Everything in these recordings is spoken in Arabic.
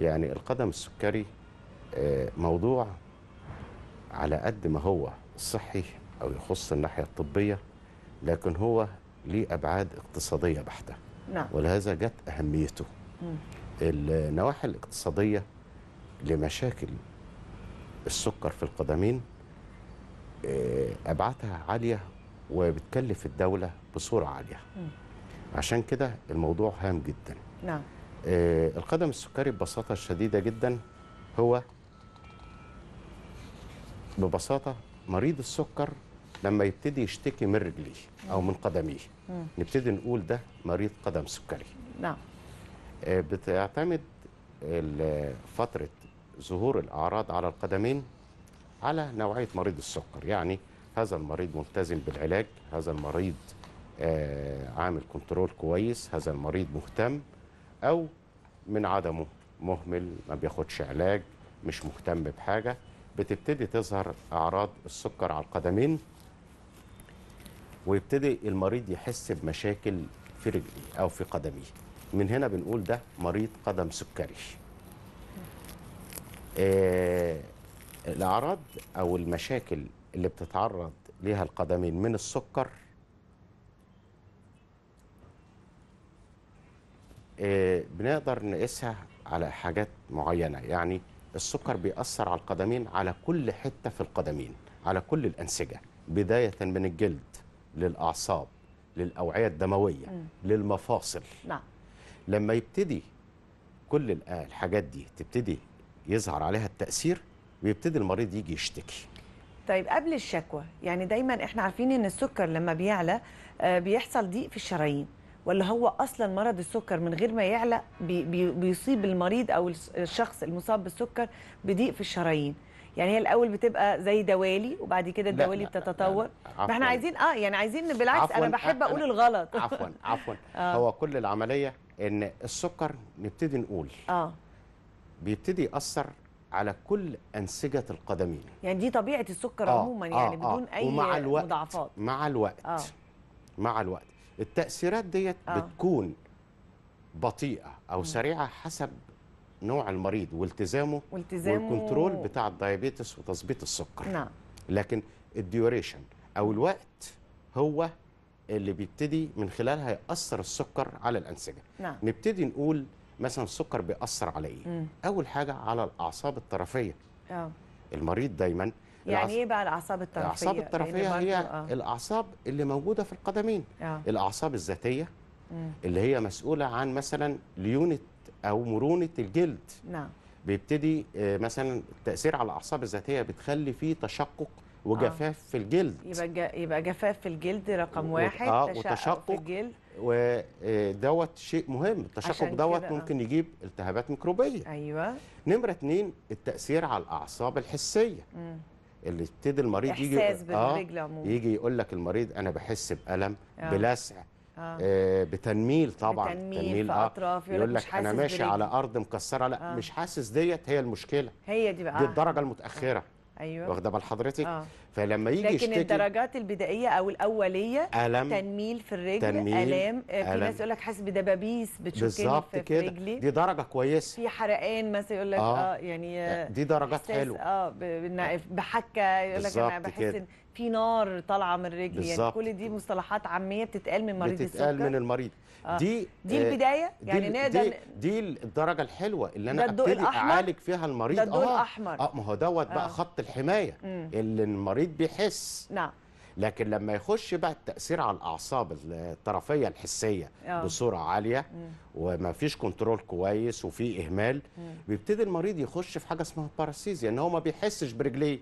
يعني القدم السكري آه، موضوع على قد ما هو صحي أو يخص الناحية الطبية لكن هو ليه أبعاد اقتصادية بحتة نعم. ولهذا جت أهميته النواحي الاقتصادية لمشاكل السكر في القدمين آه، أبعادها عالية وبتكلف الدولة بصورة عالية عشان كده الموضوع هام جدا نعم آه، القدم السكري ببساطة شديدة جدا هو ببساطة مريض السكر لما يبتدي يشتكي من رجليه أو من قدميه نبتدي نقول ده مريض قدم سكري نعم آه، بتعتمد فترة ظهور الأعراض على القدمين على نوعية مريض السكر يعني هذا المريض ملتزم بالعلاج هذا المريض آه، عامل كنترول كويس هذا المريض مهتم أو من عدمه مهمل ما بياخدش علاج مش مهتم بحاجة بتبتدي تظهر أعراض السكر على القدمين ويبتدي المريض يحس بمشاكل في رجليه أو في قدميه من هنا بنقول ده مريض قدم سكري آه الأعراض أو المشاكل اللي بتتعرض ليها القدمين من السكر آه، بنقدر نقيسها على حاجات معينه يعني السكر بيأثر على القدمين على كل حته في القدمين على كل الانسجه بدايه من الجلد للاعصاب للاوعيه الدمويه م. للمفاصل نعم لما يبتدي كل آه، الحاجات دي تبتدي يظهر عليها التأثير ويبتدي المريض يجي يشتكي طيب قبل الشكوى يعني دايما احنا عارفين ان السكر لما بيعلى آه، بيحصل ضيق في الشرايين ولا هو اصلا مرض السكر من غير ما يعلق بي بي بيصيب المريض او الشخص المصاب بالسكر بضيق في الشرايين يعني هي الاول بتبقى زي دوالي وبعد كده الدوالي بتتطور احنا عايزين اه يعني عايزين بالعكس انا بحب اقول الغلط عفوا عفوا آه. هو كل العمليه ان السكر نبتدي نقول اه بيبتدي ياثر على كل انسجه القدمين يعني دي طبيعه السكر آه عموما يعني آه بدون آه. اي ومع الوقت مضاعفات مع الوقت آه. مع الوقت التاثيرات ديت آه. بتكون بطيئه او سريعه حسب نوع المريض والتزامه, والتزامه والكنترول بتاع الدايابيتس وتظبيط السكر نعم لكن الديوريشن او الوقت هو اللي بيبتدي من خلالها ياثر السكر على الانسجه نعم. نبتدي نقول مثلا السكر بيأثر على ايه؟ اول حاجه على الاعصاب الطرفيه. اه المريض دايما يعني ايه بقى الاعصاب الطرفيه الاعصاب الطرفيه هي آه. الاعصاب اللي موجوده في القدمين آه. الاعصاب الذاتيه اللي هي مسؤوله عن مثلا ليونه او مرونه الجلد نعم بيبتدي آه، مثلا التاثير على الاعصاب الذاتيه بتخلي فيه تشقق وجفاف آه. في الجلد يبقى يبقى جفاف في الجلد رقم واحد آه وتشقق في الجلد ودوت آه، شيء مهم التشقق دوت آه. ممكن آه. يجيب التهابات ميكروبيه ايوه نمره اثنين التاثير على الاعصاب الحسيه مم. اللي ابتدي المريض يجي آه يجي يقول لك المريض انا بحس بالم آه. بلسع آه. آه بتنميل طبعا بتنميل, تنميل آه يقول لك انا ماشي برجل. على ارض مكسره لا آه. مش حاسس ديت هي المشكله هي دي بقى دي الدرجه المتاخره آه. ايوه واخده بال حضرتك آه. فلما يجي لكن يشتكي الدرجات البدائيه او الاوليه ألم تنميل في الرجل تنميل الام آه، في ناس يقول لك حاسس بدبابيس بتشوكني في, كده. في رجلي دي درجه كويسه في حرقان مثلا يقول لك آه. اه يعني آه، آه، دي درجات حلوه اه بحكه يقول لك انا بحس كده. في نار طالعه من رجلي يعني كل دي مصطلحات عاميه بتتقال من مريض السكر بتتقال من المريض آه. دي دي البدايه يعني دي نقدر دي, دي الدرجه الحلوه اللي انا ابتدي اعالج فيها المريض ده الضوء آه. الاحمر اه ما هو دوت بقى خط الحمايه اللي المريض المريض بيحس نعم لكن لما يخش بقى التاثير على الاعصاب الطرفيه الحسيه أوه. بصورة عاليه مم. وما فيش كنترول كويس وفي اهمال مم. بيبتدي المريض يخش في حاجه اسمها باراسيزيا ان هو ما بيحسش برجليه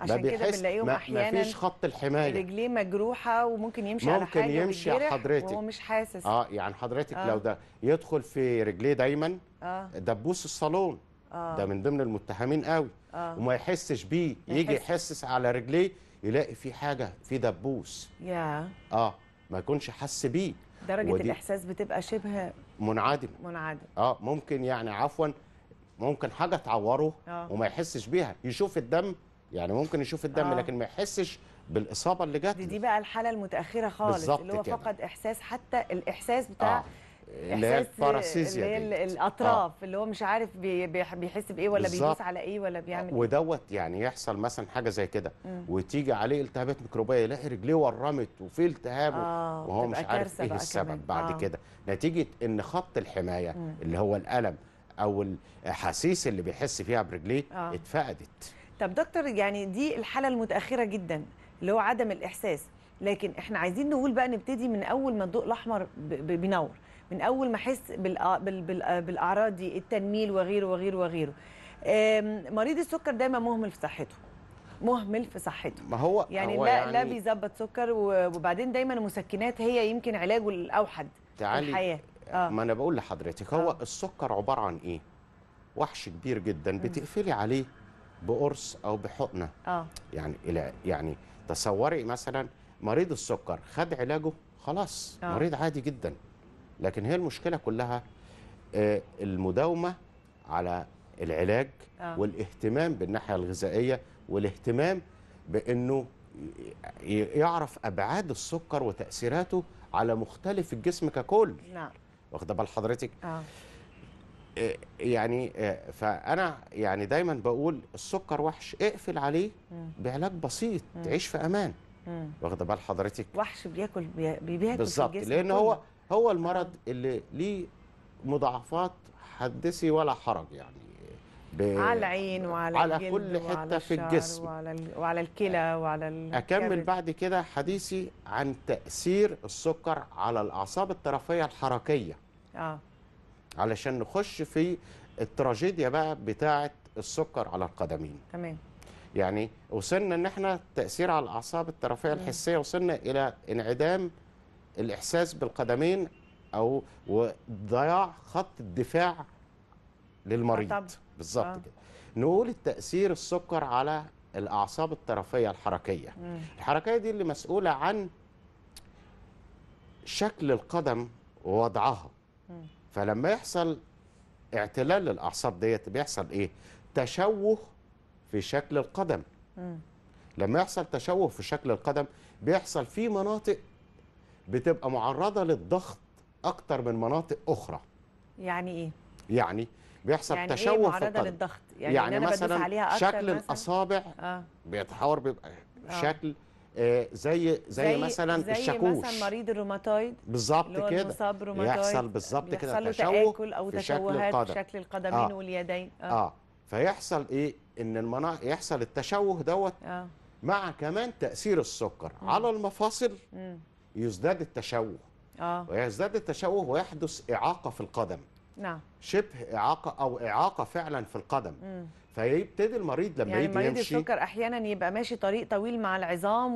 عشان كده بنلاقيهم احيانا ما فيش خط الحمايه رجليه مجروحه وممكن يمشي ممكن على حاجه ممكن يمشي على حضرتك وهو مش حاسس اه يعني حضرتك آه. لو ده يدخل في رجليه دايما آه. دبوس الصالون آه. ده من ضمن المتهمين قوي آه. وما يحسش بيه يجي يحسس على رجليه يلاقي في حاجه في دبوس يا اه ما يكونش حس بيه درجه الاحساس بتبقى شبه منعدمه منعدمه اه ممكن يعني عفوا ممكن حاجه تعوره آه. وما يحسش بيها يشوف الدم يعني ممكن يشوف الدم آه. لكن ما يحسش بالاصابه اللي جت دي, دي بقى الحاله المتاخره خالص اللي هو كده. فقد احساس حتى الاحساس بتاع آه. اللي هي الباراسيزيا اللي هي الاطراف آه. اللي هو مش عارف بيحس بايه ولا بيدوس على ايه ولا بيعمل إيه. ودوت يعني يحصل مثلا حاجه زي كده وتيجي عليه التهابات ميكروبيه يلاقي رجليه ورمت وفي التهاب آه. وهو مش عارف ايه السبب كمان. بعد آه. كده نتيجه ان خط الحمايه مم. اللي هو الالم او الاحاسيس اللي بيحس فيها برجليه آه. اتفقدت طب دكتور يعني دي الحاله المتاخره جدا اللي هو عدم الاحساس لكن احنا عايزين نقول بقى نبتدي من اول ما الضوء الاحمر بينور من اول ما احس آه، آه، بالاعراض دي التنميل وغيره وغيره وغيره مريض السكر دايما مهمل في صحته مهمل في صحته ما هو يعني هو لا يعني لا بيظبط سكر وبعدين دايما المسكنات هي يمكن علاجه الاوحد تعالي في الحياه آه. ما انا بقول لحضرتك هو آه. السكر عباره عن ايه وحش كبير جدا بتقفلي عليه بقرص او بحقنه اه يعني يعني تصوري مثلا مريض السكر خد علاجه خلاص آه. مريض عادي جدا لكن هي المشكله كلها آه، المداومه على العلاج آه. والاهتمام بالناحيه الغذائيه والاهتمام بانه يعرف ابعاد السكر وتاثيراته على مختلف الجسم ككل نعم واخده بال حضرتك آه. آه، يعني آه، فانا يعني دايما بقول السكر وحش اقفل عليه بعلاج بسيط تعيش في امان واخده بال حضرتك وحش بياكل بيبيع بالظبط لان هو هو المرض اللي ليه مضاعفات حدثي ولا حرج يعني على العين وعلى على كل حته وعلى في الجسم وعلى ال... وعلى الكلى وعلى ال... اكمل بعد كده حديثي عن تاثير السكر على الاعصاب الطرفيه الحركيه اه علشان نخش في التراجيديا بقى بتاعه السكر على القدمين تمام يعني وصلنا ان احنا تاثير على الاعصاب الطرفيه الحسيه وصلنا الى انعدام الاحساس بالقدمين او ضياع خط الدفاع للمريض بالظبط آه. كده نقول التاثير السكر على الاعصاب الطرفيه الحركيه مم. الحركيه دي اللي مسؤوله عن شكل القدم ووضعها مم. فلما يحصل اعتلال للاعصاب ديت بيحصل ايه تشوه في شكل القدم مم. لما يحصل تشوه في شكل القدم بيحصل في مناطق بتبقى معرضه للضغط اكتر من مناطق اخرى يعني ايه يعني بيحصل يعني إيه تشوه إيه في القدم للضغط يعني, يعني أنا مثلا عليها أكتر شكل مثلاً؟ الاصابع آه. بيتحور بيبقى آه. شكل آه زي, زي زي مثلا زي الشاكوش زي مثلا مريض الروماتويد بالظبط كده يحصل بالظبط كده تشوه او في شكل القدم شكل القدمين آه. واليدين آه. اه فيحصل ايه ان المنا... يحصل التشوه دوت آه. مع كمان تاثير السكر م. على المفاصل م. يزداد التشوه اه ويزداد التشوه ويحدث اعاقه في القدم نعم شبه اعاقه او اعاقه فعلا في القدم م. فيبتدي المريض لما يعني يجي يمشي يعني السكر احيانا يبقى ماشي طريق طويل مع العظام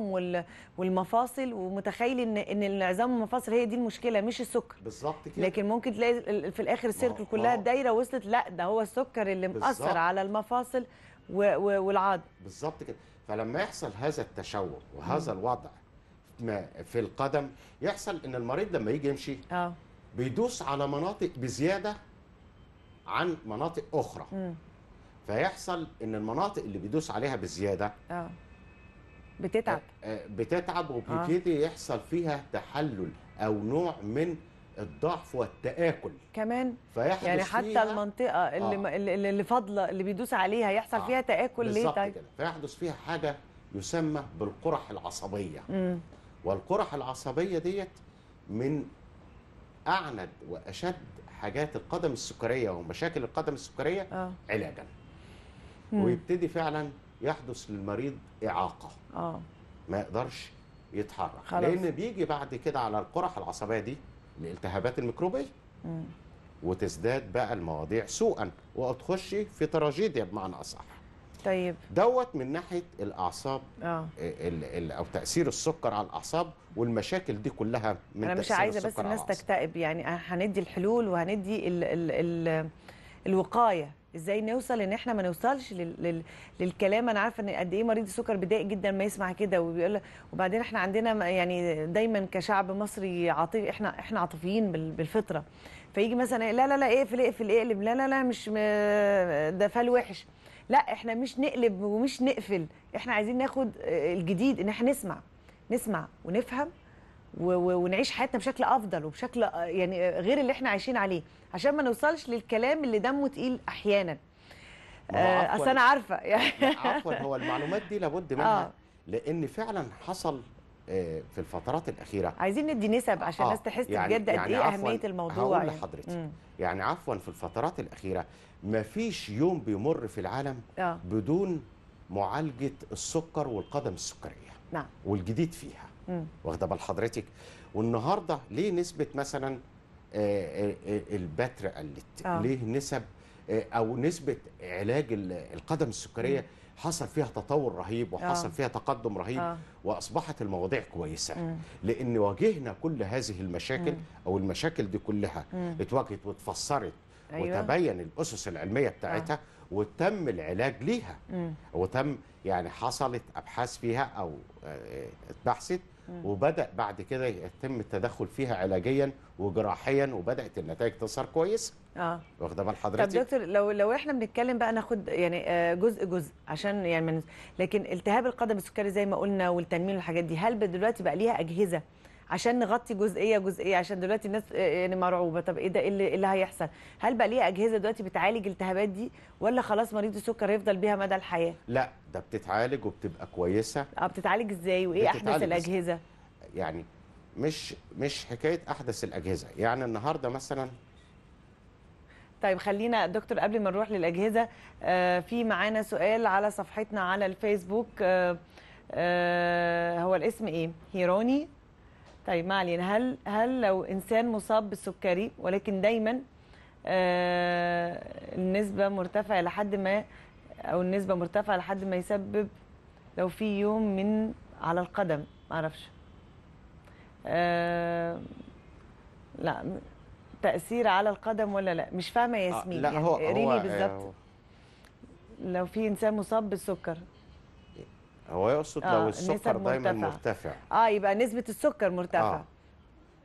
والمفاصل ومتخيل ان ان العظام والمفاصل هي دي المشكله مش السكر بالظبط كده لكن ممكن تلاقي في الاخر السيركل كلها الدايره وصلت لا ده هو السكر اللي مأثر على المفاصل والعظم بالظبط كده فلما يحصل هذا التشوه وهذا م. الوضع في القدم يحصل ان المريض لما يجي يمشي اه بيدوس على مناطق بزياده عن مناطق اخرى م. فيحصل ان المناطق اللي بيدوس عليها بزياده اه بتتعب آه، آه، بتتعب وبيبتدي آه. يحصل فيها تحلل او نوع من الضعف والتآكل كمان فيحدث يعني حتى فيها المنطقه اللي آه. اللي فاضله اللي بيدوس عليها يحصل آه. فيها تآكل ليه طيب؟ كده فيحدث فيها حاجه يسمى بالقرح العصبيه م. والقرح العصبيه ديت من اعند واشد حاجات القدم السكريه ومشاكل القدم السكريه آه. علاجا مم. ويبتدي فعلا يحدث للمريض اعاقه آه. ما يقدرش يتحرك خلاص. لان بيجي بعد كده على القرح العصبيه دي الالتهابات الميكروبيه وتزداد بقى المواضيع سوءا وتخش في تراجيديا بمعنى اصح طيب دوت من ناحيه الاعصاب اه, آه، او تاثير السكر على الاعصاب والمشاكل دي كلها من انا مش عايزه بس الناس تكتئب يعني هندي الحلول وهندي الـ الـ الـ الوقايه ازاي نوصل ان احنا ما نوصلش للكلام انا عارفه ان قد ايه مريض السكر بيضايق جدا ما يسمع كده وبيقول وبعدين احنا عندنا يعني دايما كشعب مصري عاطفي احنا احنا عاطفيين بالفطره فيجي مثلا إيه، لا لا لا اقفل اقفل اقلب لا لا لا مش ده فال وحش لا احنا مش نقلب ومش نقفل احنا عايزين ناخد آه، الجديد ان احنا نسمع نسمع ونفهم ونعيش حياتنا بشكل افضل وبشكل آه، يعني آه، غير اللي احنا عايشين عليه عشان ما نوصلش للكلام اللي دمه تقيل احيانا اصل انا عارفه يعني عفوا هو المعلومات دي لابد منها آه. لان فعلا حصل في الفترات الاخيره عايزين ندي نسب عشان الناس آه. تحس يعني بجد قد إيه يعني ايه اهميه الموضوع هقول يعني. لحضرتك يعني عفوا في الفترات الاخيره مفيش يوم بيمر في العالم آه. بدون معالجه السكر والقدم السكريه نعم والجديد فيها واخده بال حضرتك والنهارده ليه نسبه مثلا آه، آه، آه، البتر قلت آه. ليه نسب او نسبه علاج القدم السكريه مم. حصل فيها تطور رهيب وحصل آه. فيها تقدم رهيب آه. واصبحت المواضيع كويسه مم. لان واجهنا كل هذه المشاكل مم. او المشاكل دي كلها اتواجهت واتفسرت أيوة. وتبين الاسس العلميه بتاعتها آه. وتم العلاج ليها مم. وتم يعني حصلت ابحاث فيها او آه، اتبحثت وبدا بعد كده يتم التدخل فيها علاجيا وجراحيا وبدات النتائج تظهر كويسه اه واخده بال حضرتك طب دكتور لو لو احنا بنتكلم بقى ناخد يعني آه، جزء جزء عشان يعني من لكن التهاب القدم السكري زي ما قلنا والتنميل والحاجات دي هل دلوقتي بقى ليها اجهزه عشان نغطي جزئيه جزئيه عشان دلوقتي الناس آه، آه، يعني مرعوبه طب ايه ده إيه, ايه اللي هيحصل هل بقى ليها اجهزه دلوقتي بتعالج التهابات دي ولا خلاص مريض السكر هيفضل بيها مدى الحياه لا ده بتتعالج وبتبقى كويسه اه بتتعالج ازاي وايه احدث الاجهزه يعني مش مش حكايه احدث الاجهزه يعني النهارده مثلا طيب خلينا دكتور قبل ما نروح للاجهزه آه، في معانا سؤال على صفحتنا على الفيسبوك هو الاسم ايه هيروني طيب ما علينا هل هل لو انسان مصاب بالسكري ولكن دايما آه النسبه مرتفعه لحد ما او النسبه مرتفعه لحد ما يسبب لو في يوم من على القدم معرفش آه لا تاثير على القدم ولا لا مش فاهمه ياسمين آه لا يعني هو بالظبط لو في انسان مصاب بالسكر هو يقصد آه لو السكر دايما مرتفع اه يبقى نسبه السكر مرتفعه آه.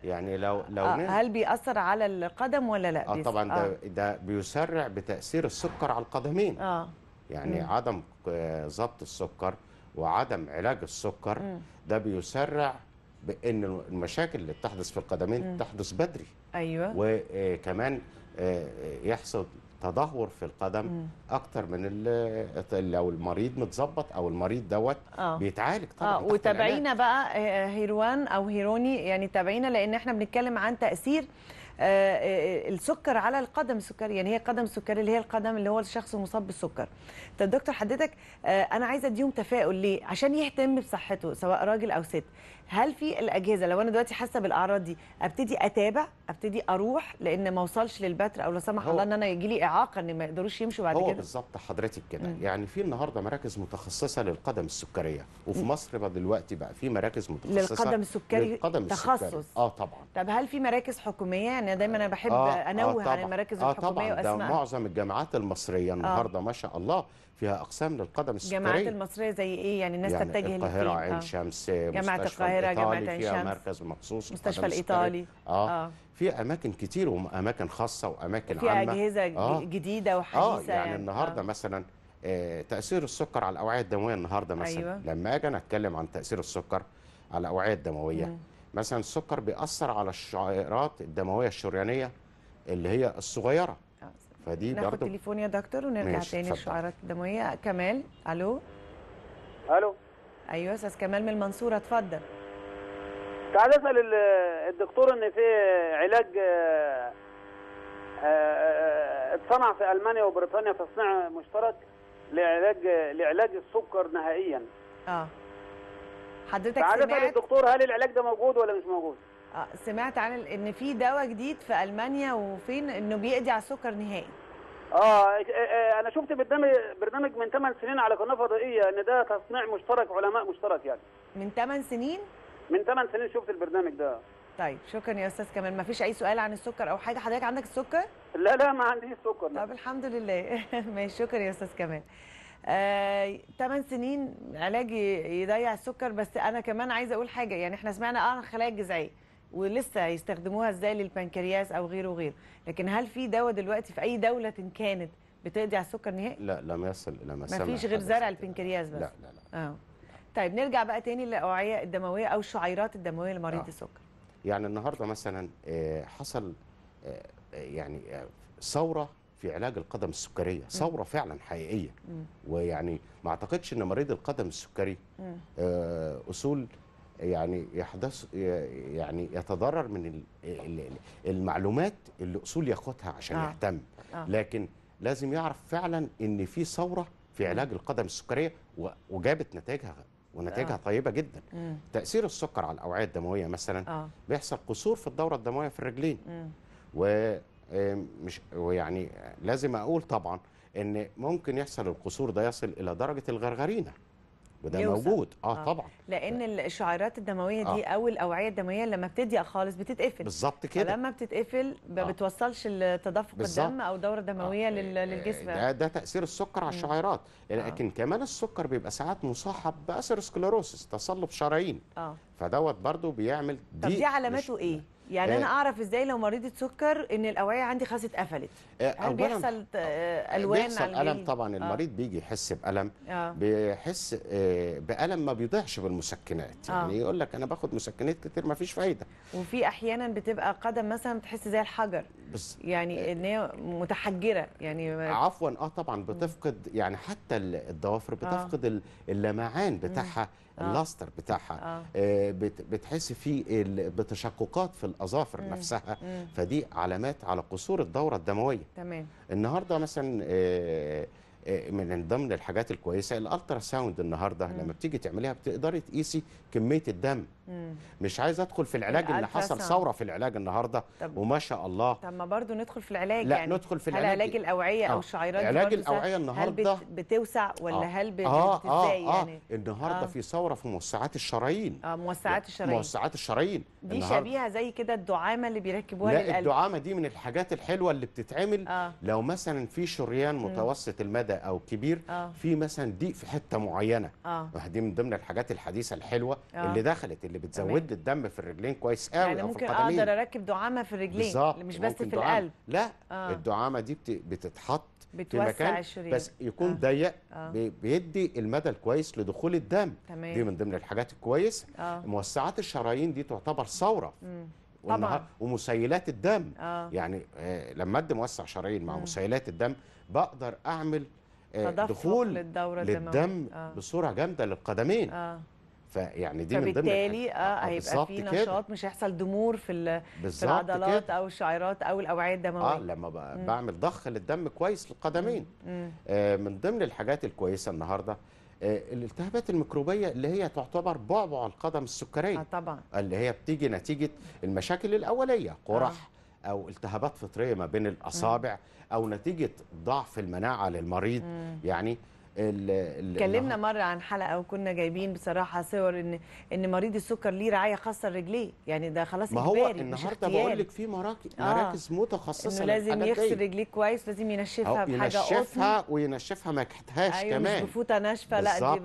يعني لو لو آه هل بيأثر على القدم ولا لا؟ اه طبعا ده آه. ده بيسرع بتأثير السكر على القدمين اه يعني مم. عدم آه، ضبط السكر وعدم علاج السكر مم. ده بيسرع بان المشاكل اللي بتحدث في القدمين مم. تحدث بدري ايوه وكمان آه، آه، يحصل تدهور في القدم مم. اكتر من لو المريض متظبط او المريض دوت آه. بيتعالج طبعا آه. وتابعينا بقى آه، آه، هيروان او هيروني يعني تابعينا لان احنا بنتكلم عن تاثير آه، السكر على القدم السكري يعني هي قدم السكري اللي هي القدم اللي هو الشخص المصاب بالسكر طب دكتور حضرتك انا عايزه اديهم تفاؤل ليه عشان يهتم بصحته سواء راجل او ست هل في الاجهزه لو انا دلوقتي حاسه بالاعراض دي ابتدي اتابع ابتدي اروح لان ما وصلش للبتر او لا سمح الله ان انا يجي لي اعاقه ان ما يقدروش يمشوا بعد هو كده هو بالظبط حضرتك كده يعني في النهارده مراكز متخصصه للقدم السكريه وفي مصر بقى دلوقتي بقى في مراكز متخصصه للقدم السكري للقدم تخصص السكري. اه طبعا طب هل في مراكز حكوميه يعني دايما انا بحب آه, آه، انوه آه عن المراكز الحكوميه آه طبعا معظم الجامعات المصريه آه. النهارده آه. ما شاء الله فيها اقسام للقدم السكريه جامعات المصريه زي ايه يعني الناس يعني تتجه القاهره عين آه. شمس جامعه القاهره جامعه عين شمس فيها مركز مخصوص مستشفى الايطالي اه, آه. في اماكن كتير واماكن خاصه واماكن عامه عامه اجهزه آه. جديده وحديثه اه يعني, يعني النهارده آه. مثلا آه تاثير السكر على الاوعيه الدمويه النهارده مثلا أيوة. لما اجي اتكلم عن تاثير السكر على الاوعيه الدمويه مم. مثلا السكر بيأثر على الشعيرات الدمويه الشريانيه اللي هي الصغيره فدي ناخد تليفون يا دكتور ونرجع تاني الشعارات الدمويه كمال الو الو ايوه استاذ كمال من المنصوره اتفضل تعال اسال الدكتور ان في علاج آه، آه، آه، اتصنع في المانيا وبريطانيا تصنيع مشترك لعلاج لعلاج السكر نهائيا اه حضرتك سمعت تعال اسال الدكتور هل العلاج ده موجود ولا مش موجود آه، سمعت عن ان في دواء جديد في المانيا وفين انه بيقضي على السكر نهائي اه إيه، إيه، انا شفت برنامج برنامج من 8 سنين على قناه فضائيه ان ده تصنيع مشترك علماء مشترك يعني من 8 سنين من 8 سنين شفت البرنامج ده طيب شكرا يا استاذ كمال ما فيش اي سؤال عن السكر او حاجه حضرتك عندك السكر لا لا ما عنديش سكر طب الحمد لله ماشي شكرا يا استاذ كمال آه، 8 سنين علاج يضيع السكر بس انا كمان عايزه اقول حاجه يعني احنا سمعنا اه الخلايا الجذعيه ولسه يستخدموها ازاي للبنكرياس او غيره وغيره لكن هل في دواء دلوقتي في اي دوله كانت بتقضي على السكر نهائي لا لم يصل الى مسامع مفيش غير زرع البنكرياس بس لا لا لا اه طيب نرجع بقى تاني للاوعيه الدمويه او الشعيرات الدمويه لمريض آه. السكر يعني النهارده مثلا آه، حصل آه، آه، يعني ثوره في علاج القدم السكريه ثوره فعلا حقيقيه م. ويعني ما اعتقدش ان مريض القدم السكري اصول يعني يحدث يعني يتضرر من المعلومات اللي اصول ياخدها عشان آه. يهتم آه. لكن لازم يعرف فعلا ان في ثوره في علاج القدم السكريه وجابت نتائجها ونتائجها آه. طيبه جدا م. تاثير السكر على الاوعيه الدمويه مثلا آه. بيحصل قصور في الدوره الدمويه في الرجلين و ومش آه، ويعني لازم اقول طبعا ان ممكن يحصل القصور ده يصل الى درجه الغرغرينه وده يوصل. موجود آه, اه طبعا لان الشعيرات الدمويه دي آه. او الاوعيه الدمويه لما بتضيق خالص بتتقفل بالظبط كده فلما بتتقفل ما آه. بتوصلش تدفق الدم او دوره دمويه آه. للجسم ده ده تاثير السكر على الشعيرات آه. لكن آه. كمان السكر بيبقى ساعات مصاحب باثيروسكليروسيس تصلب شرايين آه. فدوت برضو بيعمل دي طب دي علاماته مش... ايه يعني انا آه. اعرف ازاي لو مريضه سكر ان الاوعيه عندي خلاص اتقفلت هل آه، يعني بيحصل آه، الوان بيحصل على الم طبعا المريض آه. بيجي يحس بالم آه. بيحس بالم ما بيضيعش بالمسكنات يعني يقول لك انا باخد مسكنات كتير ما فيش فايده وفي احيانا بتبقى قدم مثلا بتحس زي الحجر بس يعني ان هي متحجره يعني عفوا اه طبعا بتفقد يعني حتى الضوافر بتفقد آه. اللمعان بتاعها آه. آه. اللاستر بتاعها آه. آه، بتحس في بتشققات في الاظافر نفسها فدي علامات على قصور الدوره الدمويه تمام النهارده مثلا من ضمن الحاجات الكويسه الالترا ساوند النهارده لما بتيجي تعمليها بتقدري تقيسي كميه الدم مم. مش عايز ادخل في العلاج اللي حصل ثوره في العلاج النهارده وما شاء الله طب ما برضه ندخل في العلاج لا يعني ندخل في العلاج هل علاج الاوعيه او الشعيرات آه. علاج الاوعيه النهارده هل بتوسع ولا آه. هل بتزاي آه آه, آه. يعني آه. النهارده آه. في ثوره في موسعات الشرايين اه موسعات الشرايين موسعات الشرايين دي شبيهه زي كده الدعامه اللي بيركبوها لا للقلب لا الدعامه دي من الحاجات الحلوه اللي بتتعمل آه. لو مثلا في شريان متوسط المدى او كبير آه. في مثلا ضيق في حته معينه آه. دي من ضمن الحاجات الحديثه الحلوه آه. اللي دخلت اللي اللي بتزود لي الدم في الرجلين كويس قوي يعني ممكن في القدمين اقدر اركب دعامه في الرجلين بالظبط مش بس في القلب لا آه. الدعامه دي بتتحط في مكان الشرير. بس يكون آه. ضيق آه. بيدي المدى الكويس لدخول الدم تمام. دي من ضمن الحاجات الكويس آه. موسعات الشرايين دي تعتبر ثوره طبعا ومسيلات الدم آه. يعني آه لما ادي موسع شرايين مع آه. مسيلات الدم بقدر اعمل آه دخول للدم آه. بصوره جامده للقدمين آه. فيعني دي من ضمن فبالتالي آه،, آه،, اه هيبقى في نشاط مش هيحصل دمور في, في العضلات او الشعيرات او الاوعيه الدمويه اه لما بعمل ضخ للدم كويس للقدمين آه من ضمن الحاجات الكويسه النهارده آه الالتهابات الميكروبيه اللي هي تعتبر بعبع القدم السكريه آه طبعا اللي هي بتيجي نتيجه المشاكل الاوليه قرح آه. او التهابات فطريه ما بين الاصابع مم. او نتيجه ضعف المناعه للمريض مم. يعني اتكلمنا مره عن حلقه وكنا جايبين بصراحه صور ان ان مريض السكر ليه رعايه خاصه لرجليه يعني ده خلاص ما هو النهارده بقول لك في مراكز آه مراكز متخصصه لازم يغسل رجليه كويس لازم ينشفها بحاجه ينشفها قطن. وينشفها ما كحتهاش أيوة كمان مش بفوطه ناشفه لا دي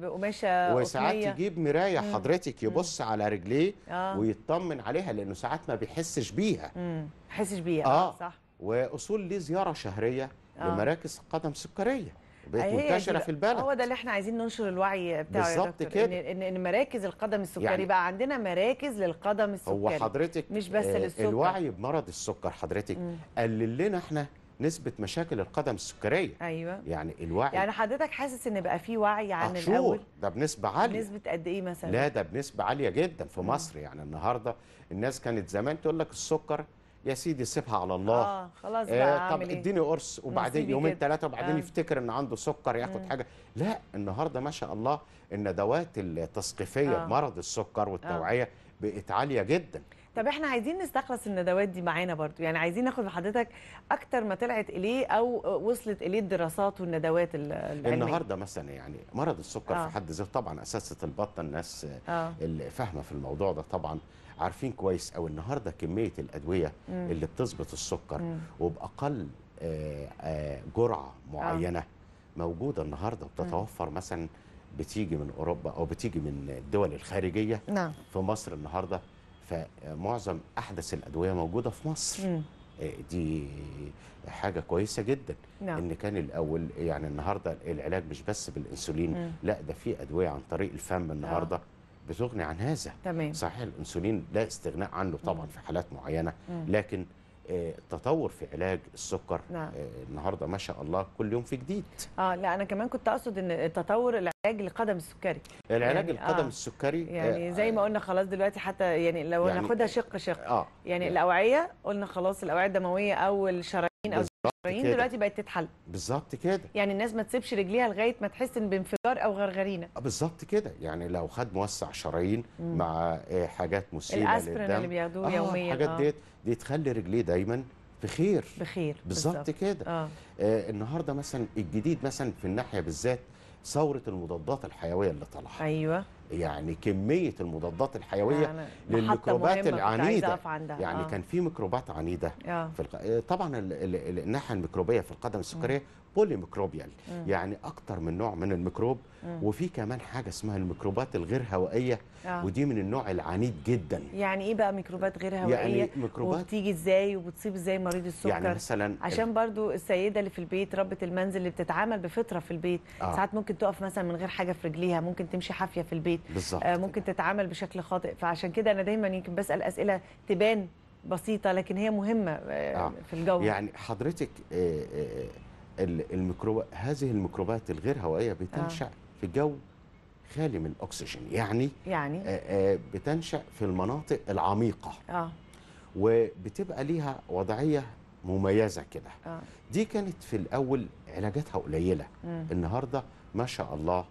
بقماشه وساعات يجيب مرايه حضرتك يبص مم. على رجليه آه. ويطمن عليها لانه ساعات ما بيحسش بيها ما بيحسش بيها اه صح واصول ليه زياره شهريه آه. لمراكز قدم سكريه بقت منتشره في البلد هو ده اللي احنا عايزين ننشر الوعي بتاعه بالظبط كده ان ان مراكز القدم السكري يعني بقى عندنا مراكز للقدم السكري هو حضرتك مش بس آه، للسكر الوعي بمرض السكر حضرتك قلل لنا احنا نسبة مشاكل القدم السكرية أيوة يعني الوعي يعني حضرتك حاسس إن بقى في وعي عن أشور. آه، الأول ده بنسبة عالية نسبه قد إيه مثلا؟ لا ده بنسبة عالية جدا في مصر يعني النهاردة الناس كانت زمان تقول لك السكر يا سيدي سيبها على الله اه خلاص آه، بقى آه طب إيه؟ اديني قرص وبعدين يومين ثلاثه وبعدين آه. يفتكر ان عنده سكر ياخد مم. حاجه لا النهارده ما شاء الله الندوات التثقيفيه آه. بمرض السكر والتوعيه آه. بقت عاليه جدا طب احنا عايزين نستخلص الندوات دي معانا برضو يعني عايزين ناخد من حضرتك اكتر ما طلعت اليه او وصلت اليه الدراسات والندوات العلميه النهارده مثلا يعني مرض السكر آه. في حد ذاته طبعا اساسه البطه الناس آه. اللي فاهمه في الموضوع ده طبعا عارفين كويس او النهارده كميه الادويه مم. اللي بتظبط السكر مم. وباقل آآ آه، آآ آه، جرعه معينه آه. موجوده النهارده وبتتوفر مثلا بتيجي من اوروبا او بتيجي من الدول الخارجيه نعم. في مصر النهارده فمعظم احدث الادويه موجوده في مصر مم. آه، دي حاجه كويسه جدا نعم. ان كان الاول يعني النهارده العلاج مش بس بالانسولين مم. لا ده في ادويه عن طريق الفم النهارده آه. بتغني عن هذا تمام. صحيح الانسولين لا استغناء عنه طبعا في حالات معينه لكن التطور آه، في علاج السكر نعم. آه، النهارده ما شاء الله كل يوم في جديد اه لا انا كمان كنت اقصد ان تطور العلاج لقدم السكري العلاج يعني لقدم آه السكري آه، يعني زي ما قلنا خلاص دلوقتي حتى يعني لو يعني ناخدها شق شق آه يعني, يعني الاوعيه قلنا خلاص الاوعيه الدمويه او الشرايين الشرايين دلوقتي بقت تتحل بالظبط كده يعني الناس ما تسيبش رجليها لغايه ما تحس ان بانفجار او غرغرينه آه، بالظبط كده يعني لو خد موسع شرايين مع آه، حاجات مسيله للدم الاسبرين اللي بياخدوه آه يوميا الحاجات آه. ديت دي تخلي رجليه دايما بخير بخير بالظبط كده آه. آه النهارده مثلا الجديد مثلا في الناحيه بالذات ثوره المضادات الحيويه اللي طالعه ايوه يعني كميه المضادات الحيويه يعني للميكروبات العنيده يعني آه. كان في ميكروبات عنيده آه. في الق... طبعا ال... ال... الناحيه الميكروبيه في القدم السكريه بولي ميكروبيال يعني اكتر من نوع من الميكروب وفي كمان حاجه اسمها الميكروبات الغير هوائيه آه. ودي من النوع العنيد جدا يعني ايه بقى ميكروبات غير يعني هوائيه يعني ميكروبات وبتيجي ازاي وبتصيب ازاي مريض يعني السكر يعني مثلا عشان برضو السيده اللي في البيت ربه المنزل اللي بتتعامل بفطره في البيت آه. ساعات ممكن تقف مثلا من غير حاجه في رجليها ممكن تمشي حافيه في البيت بالزبط. آه ممكن تتعامل بشكل خاطئ فعشان كده انا دايما يمكن بسال اسئله تبان بسيطه لكن هي مهمه آه. آه. في الجو يعني حضرتك آه آه, آه، الميكروبات هذه الميكروبات الغير هوائيه بتنشا آه. في جو خالي من الاكسجين يعني يعني آه، آه، بتنشا في المناطق العميقه اه وبتبقى ليها وضعيه مميزه كده آه. دي كانت في الاول علاجاتها قليله م. النهارده ما شاء الله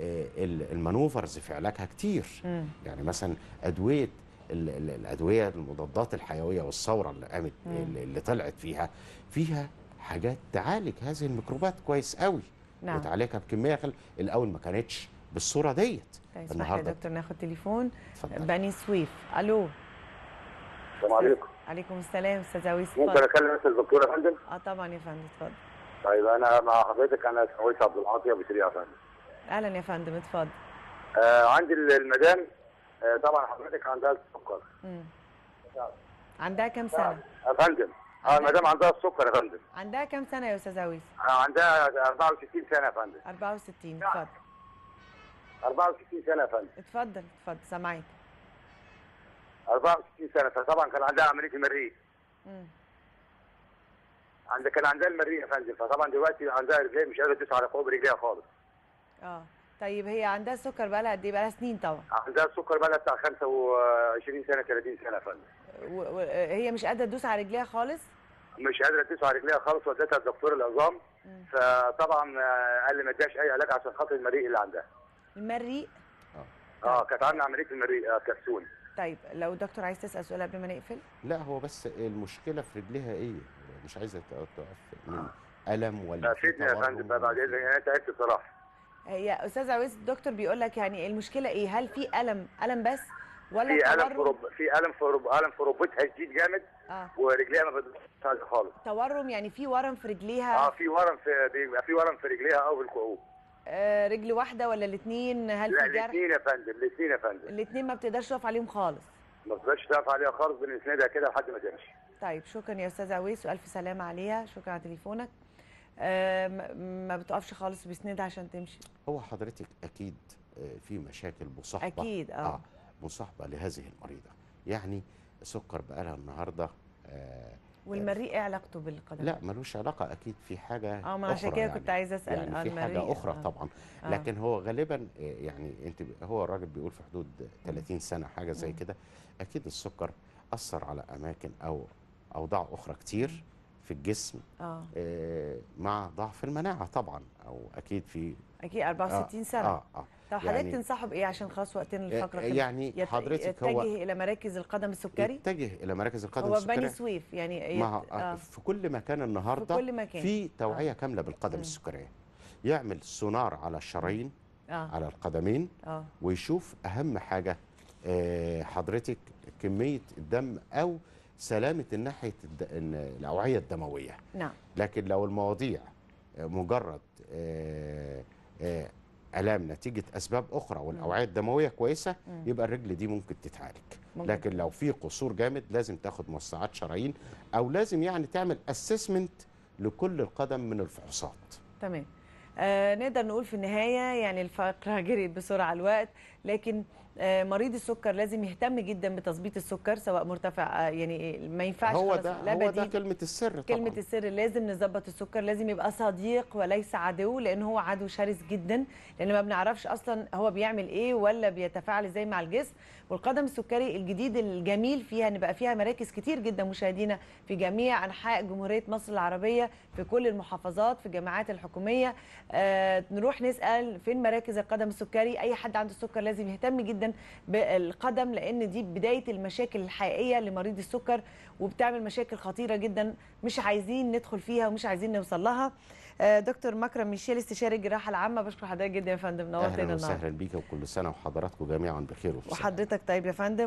آه، المانوفرز في علاجها كتير م. يعني مثلا ادويه الادويه المضادات الحيويه والثوره اللي قامت اللي طلعت فيها فيها حاجات تعالج هذه الميكروبات كويس قوي نعم. وتعالجها بكميه خل... الاول ما كانتش بالصوره ديت طيب، النهارده يا دكتور ناخد تليفون فضل. بني سويف الو السلام عليكم عليكم السلام استاذ عويس ممكن اكلم بس الدكتور يا فندم اه طبعا يا فندم اتفضل طيب انا مع حضرتك انا عويس عبد العاطي ابو سريع يا فندم اهلا يا فندم اتفضل آه عندي المدام آه طبعا حضرتك عندها السكر عندها كام سنه؟ يا آه، فندم اه المدام عندها السكر يا فندم عندها كام سنه يا استاذ عويس؟ اه، عندها 64 سنه يا فندم 64 يعني اتفضل 64 سنه يا فندم اتفضل اتفضل سامعاك 64 سنه فطبعا كان عندها عمليه المريء عند كان عندها المريء يا فندم فطبعا دلوقتي عندها رجليه مش قادره تدوس على قوه رجليها خالص اه طيب هي عندها السكر بقى لها قد ايه بقى لها سنين طبعا عندها السكر بقى لها بتاع 25 سنه 30 سنه يا فندم هي مش قادره تدوس على رجليها خالص مش قادره تسعى رجليها خالص ودتها لدكتور العظام فطبعا آه، قال لي ما اديهاش اي علاج عشان خاطر المريء اللي عندها المريء اه اه كانت عامله عمليه المريء آه طيب لو الدكتور عايز تسال سؤال قبل ما نقفل لا هو بس المشكله في رجليها ايه يعني مش عايزه تقف من آه. الم ولا فاتتني يا فندم بعد اذنك انا تعبت بصراحه هي استاذ عويس الدكتور بيقول لك يعني المشكله ايه هل في الم الم بس ولا في الم في رب... في الم في الم في ركبتها شديد جامد آه. ورجليها ما بتشتغلش خالص تورم يعني في ورم في رجليها اه في ورم في بيبقى في ورم في رجليها او في الكعوب آه رجل واحده ولا الاثنين هل في جرح؟ الاثنين يا فندم الاثنين يا فندم الاثنين ما بتقدرش تقف عليهم خالص ما بتقدرش تقف عليها خالص بنسندها كده لحد ما تمشي طيب شكرا يا استاذ عويس والف سلامه عليها شكرا على تليفونك ما بتقفش خالص بيسندها عشان تمشي هو حضرتك اكيد آه، في مشاكل مصاحبه اكيد اه, آه. مصاحبه لهذه المريضه يعني سكر بقى لها النهارده آه والمريء ايه علاقته بالقدم؟ لا ملوش علاقه اكيد في حاجه اه ما عشان كده يعني. كنت عايزه اسال يعني في المريء. حاجه اخرى آه. طبعا آه. لكن هو غالبا آه، يعني انت هو الراجل بيقول في حدود 30 سنه حاجه زي كده اكيد السكر اثر على اماكن او اوضاع اخرى كتير في الجسم آه. آه مع ضعف المناعه طبعا او اكيد في اكيد 64 آه سنه اه اه طب حضرتك يعني تنصحه بايه عشان خلاص وقتنا آه، الفقره يعني حضرتك هو يتجه الى مراكز القدم السكري يتجه الى مراكز القدم السكري هو بني سويف يعني يت... ما آه،, آه. في كل مكان النهارده في, كل مكان. في آه. توعيه آه. كامله بالقدم السكريه يعمل سونار على الشرايين آه. على القدمين آه. ويشوف اهم حاجه آه حضرتك كميه الدم او سلامه الناحيه الد... الاوعيه الدمويه نعم لكن لو المواضيع مجرد آه آه الام نتيجه اسباب اخرى والاوعيه الدمويه كويسه يبقى الرجل دي ممكن تتعالج لكن لو في قصور جامد لازم تاخد موسعات شرايين او لازم يعني تعمل اسسمنت لكل القدم من الفحوصات تمام آه نقدر نقول في النهايه يعني الفقره جريت بسرعه الوقت لكن آه، مريض السكر لازم يهتم جدا بتظبيط السكر سواء مرتفع آه، يعني ما ينفعش هو ده لا هو ده كلمه السر طبعا كلمه السر لازم نظبط السكر لازم يبقى صديق وليس عدو لان هو عدو شرس جدا لان ما بنعرفش اصلا هو بيعمل ايه ولا بيتفاعل ازاي مع الجسم والقدم السكري الجديد الجميل فيها ان بقى فيها مراكز كتير جدا مشاهدينا في جميع انحاء جمهوريه مصر العربيه في كل المحافظات في الجامعات الحكوميه آه نروح نسال فين مراكز القدم السكري اي حد عنده سكر لازم لازم يهتم جدا بالقدم لان دي بدايه المشاكل الحقيقيه لمريض السكر وبتعمل مشاكل خطيره جدا مش عايزين ندخل فيها ومش عايزين نوصل لها آه، دكتور مكرم ميشيل استشاري الجراحه العامه بشكر حضرتك جدا يا فندم نورتنا النهارده اهلا وسهلا بيك وكل سنه وحضراتكم جميعا بخير وحضرتك طيب يا فندم